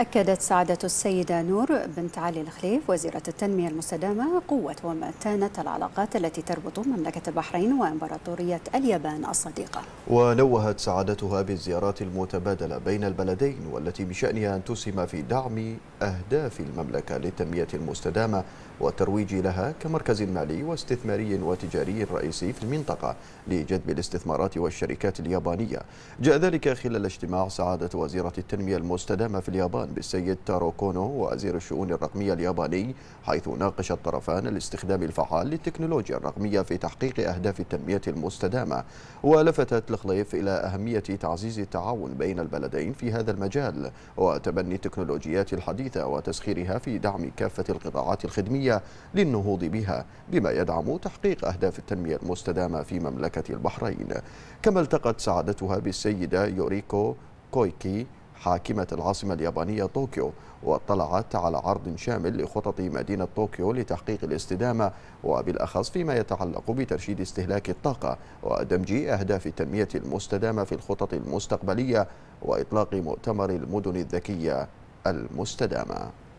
أكدت سعادة السيدة نور بنت علي الخليف وزيرة التنمية المستدامة قوة ومتانة العلاقات التي تربط مملكة البحرين وإمبراطورية اليابان الصديقة ونوهت سعادتها بالزيارات المتبادلة بين البلدين والتي بشأنها أن تسهم في دعم أهداف المملكة للتنمية المستدامة والترويج لها كمركز مالي واستثماري وتجاري رئيسي في المنطقة لجذب الاستثمارات والشركات اليابانية جاء ذلك خلال اجتماع سعادة وزيرة التنمية المستدامة في اليابان بالسيد تارو كونو وزير الشؤون الرقمية الياباني حيث ناقش الطرفان الاستخدام الفعال للتكنولوجيا الرقمية في تحقيق أهداف التنمية المستدامة ولفتت الخليف إلى أهمية تعزيز التعاون بين البلدين في هذا المجال وتبني التكنولوجيات الحديثة وتسخيرها في دعم كافة القطاعات الخدمية للنهوض بها بما يدعم تحقيق أهداف التنمية المستدامة في مملكة البحرين كما التقت سعادتها بالسيدة يوريكو كويكي حاكمة العاصمة اليابانية طوكيو واطلعت على عرض شامل لخطط مدينة طوكيو لتحقيق الاستدامة وبالأخص فيما يتعلق بترشيد استهلاك الطاقة ودمج أهداف التنمية المستدامة في الخطط المستقبلية وإطلاق مؤتمر المدن الذكية المستدامة